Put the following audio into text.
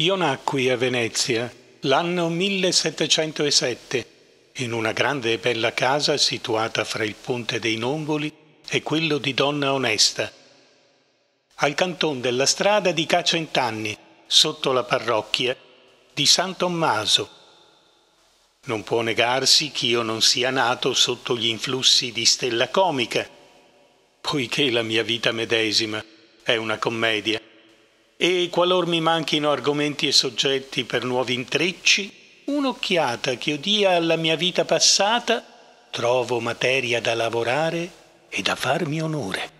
Io nacqui a Venezia l'anno 1707 in una grande e bella casa situata fra il ponte dei Nomboli e quello di Donna Onesta, al canton della strada di Cacentanni, sotto la parrocchia di San Tommaso. Non può negarsi che io non sia nato sotto gli influssi di stella comica, poiché la mia vita medesima è una commedia e qualor mi manchino argomenti e soggetti per nuovi intrecci, un'occhiata che odia alla mia vita passata, trovo materia da lavorare e da farmi onore.